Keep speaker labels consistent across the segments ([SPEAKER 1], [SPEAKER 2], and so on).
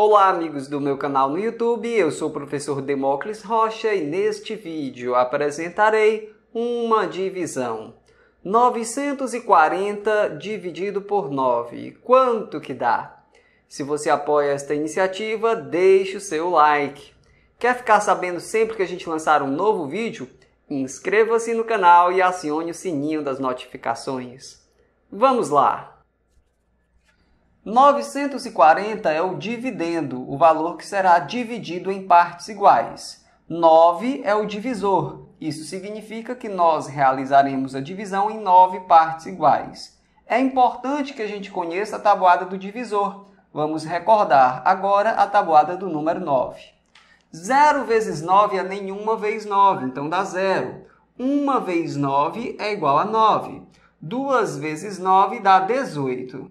[SPEAKER 1] Olá amigos do meu canal no YouTube, eu sou o professor Demócles Rocha e neste vídeo apresentarei uma divisão. 940 dividido por 9, quanto que dá? Se você apoia esta iniciativa, deixe o seu like. Quer ficar sabendo sempre que a gente lançar um novo vídeo? Inscreva-se no canal e acione o sininho das notificações. Vamos lá! 940 é o dividendo, o valor que será dividido em partes iguais. 9 é o divisor. Isso significa que nós realizaremos a divisão em nove partes iguais. É importante que a gente conheça a tabuada do divisor. Vamos recordar agora a tabuada do número 9. 0 vezes 9 é nenhuma vez 9, então dá zero. 1 vezes 9 é igual a 9. 2 vezes 9 dá 18.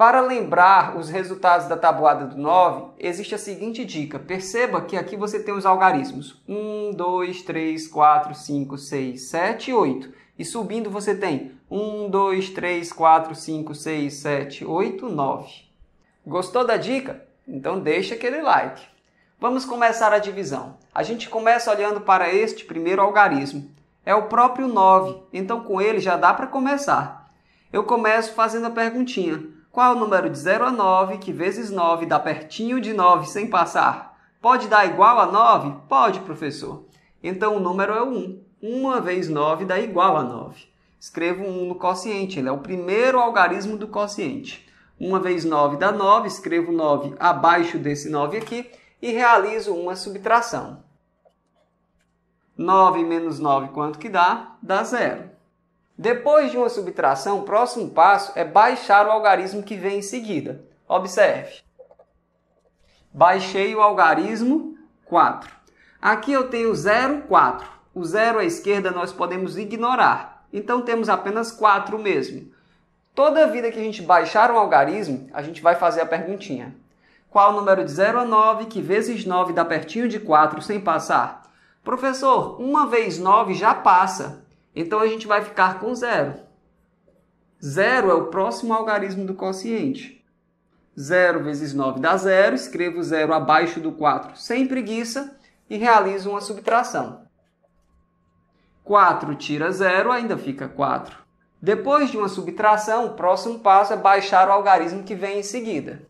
[SPEAKER 1] Para lembrar os resultados da tabuada do 9, existe a seguinte dica. Perceba que aqui você tem os algarismos. 1, 2, 3, 4, 5, 6, 7 8. E subindo você tem 1, 2, 3, 4, 5, 6, 7, 8, 9. Gostou da dica? Então deixa aquele like. Vamos começar a divisão. A gente começa olhando para este primeiro algarismo. É o próprio 9, então com ele já dá para começar. Eu começo fazendo a perguntinha. Qual é o número de 0 a 9 que vezes 9 dá pertinho de 9 sem passar? Pode dar igual a 9? Pode, professor. Então o número é 1. 1 vezes 9 dá igual a 9. Escrevo 1 no quociente, ele é o primeiro algarismo do quociente. 1 vezes 9 dá 9, escrevo 9 abaixo desse 9 aqui e realizo uma subtração. 9 menos 9, quanto que dá? Dá zero. Depois de uma subtração, o próximo passo é baixar o algarismo que vem em seguida. Observe. Baixei o algarismo 4. Aqui eu tenho 0, 4. O 0 à esquerda nós podemos ignorar. Então temos apenas 4 mesmo. Toda vida que a gente baixar um algarismo, a gente vai fazer a perguntinha. Qual o número de 0 a 9 que vezes 9 dá pertinho de 4 sem passar? Professor, uma vez 9 já passa. Então a gente vai ficar com zero. Zero é o próximo algarismo do quociente. 0 vezes 9 dá zero, escrevo zero abaixo do 4 sem preguiça e realizo uma subtração. 4 tira zero, ainda fica 4. Depois de uma subtração, o próximo passo é baixar o algarismo que vem em seguida.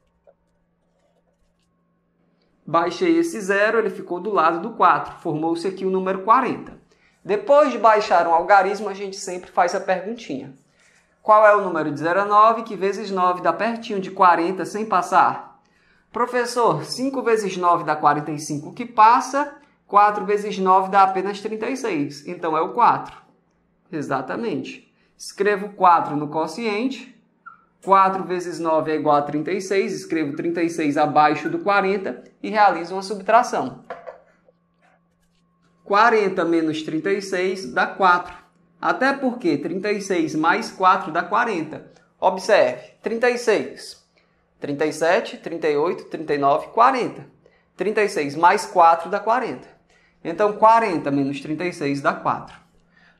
[SPEAKER 1] Baixei esse zero, ele ficou do lado do 4, formou-se aqui o número 40. Depois de baixar um algarismo, a gente sempre faz a perguntinha. Qual é o número de 0 a 9 que vezes 9 dá pertinho de 40 sem passar? Professor, 5 vezes 9 dá 45 que passa, 4 vezes 9 dá apenas 36, então é o 4. Exatamente. Escrevo 4 no quociente, 4 vezes 9 é igual a 36, escrevo 36 abaixo do 40 e realizo uma subtração. 40 menos 36 dá 4. Até porque 36 mais 4 dá 40. Observe, 36, 37, 38, 39, 40. 36 mais 4 dá 40. Então, 40 menos 36 dá 4.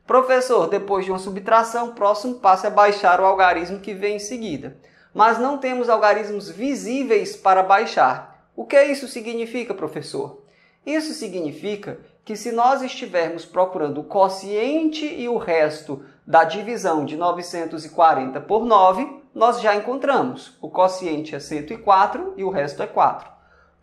[SPEAKER 1] Professor, depois de uma subtração, o próximo passo é baixar o algarismo que vem em seguida. Mas não temos algarismos visíveis para baixar. O que isso significa, professor? Isso significa que se nós estivermos procurando o quociente e o resto da divisão de 940 por 9, nós já encontramos. O quociente é 104 e o resto é 4.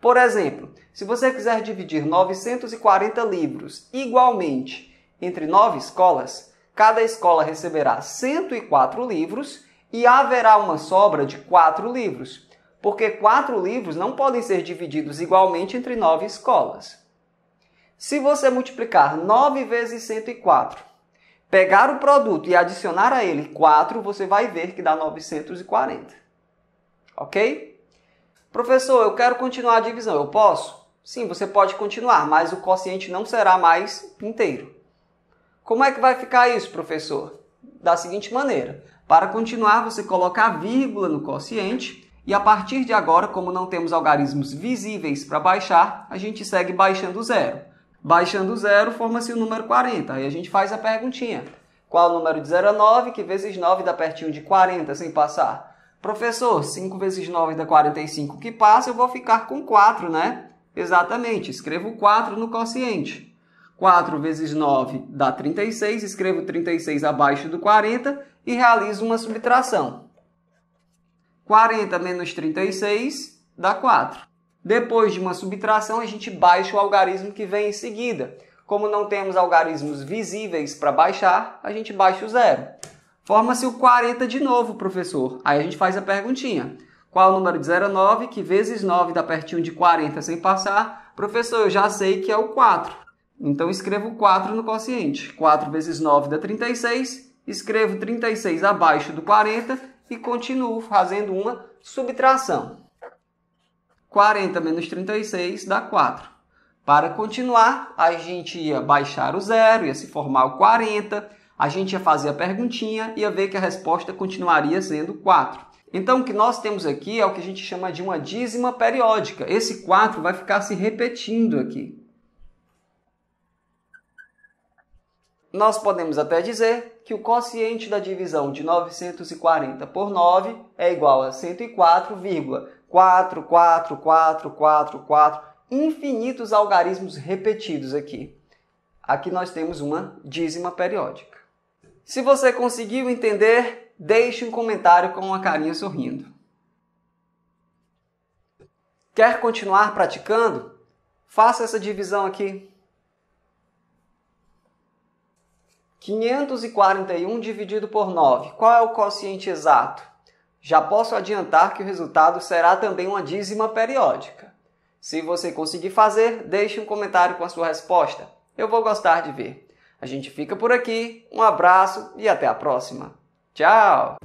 [SPEAKER 1] Por exemplo, se você quiser dividir 940 livros igualmente entre 9 escolas, cada escola receberá 104 livros e haverá uma sobra de 4 livros, porque 4 livros não podem ser divididos igualmente entre 9 escolas. Se você multiplicar 9 vezes 104, pegar o produto e adicionar a ele 4, você vai ver que dá 940. Ok? Professor, eu quero continuar a divisão, eu posso? Sim, você pode continuar, mas o quociente não será mais inteiro. Como é que vai ficar isso, professor? Da seguinte maneira: para continuar, você coloca a vírgula no quociente. E a partir de agora, como não temos algarismos visíveis para baixar, a gente segue baixando zero. Baixando o zero, forma-se o número 40. Aí a gente faz a perguntinha. Qual o número de 0 a 9, que vezes 9 dá pertinho de 40 sem passar? Professor, 5 vezes 9 dá 45 que passa, eu vou ficar com 4, né? Exatamente, escrevo 4 no quociente. 4 vezes 9 dá 36, escrevo 36 abaixo do 40 e realizo uma subtração. 40 menos 36 dá 4. Depois de uma subtração, a gente baixa o algarismo que vem em seguida. Como não temos algarismos visíveis para baixar, a gente baixa o zero. Forma-se o 40 de novo, professor. Aí a gente faz a perguntinha. Qual o número de 0 a 9, que vezes 9 dá pertinho de 40 sem passar? Professor, eu já sei que é o 4. Então escrevo 4 no quociente. 4 vezes 9 dá 36. Escrevo 36 abaixo do 40 e continuo fazendo uma subtração. 40 menos 36 dá 4. Para continuar, a gente ia baixar o zero, ia se formar o 40, a gente ia fazer a perguntinha e ia ver que a resposta continuaria sendo 4. Então, o que nós temos aqui é o que a gente chama de uma dízima periódica. Esse 4 vai ficar se repetindo aqui. Nós podemos até dizer que o quociente da divisão de 940 por 9 é igual a 104, 4, 4, 4, 4, 4, infinitos algarismos repetidos aqui. Aqui nós temos uma dízima periódica. Se você conseguiu entender, deixe um comentário com uma carinha sorrindo. Quer continuar praticando? Faça essa divisão aqui. 541 dividido por 9. Qual é o quociente exato? Já posso adiantar que o resultado será também uma dízima periódica. Se você conseguir fazer, deixe um comentário com a sua resposta. Eu vou gostar de ver. A gente fica por aqui, um abraço e até a próxima. Tchau!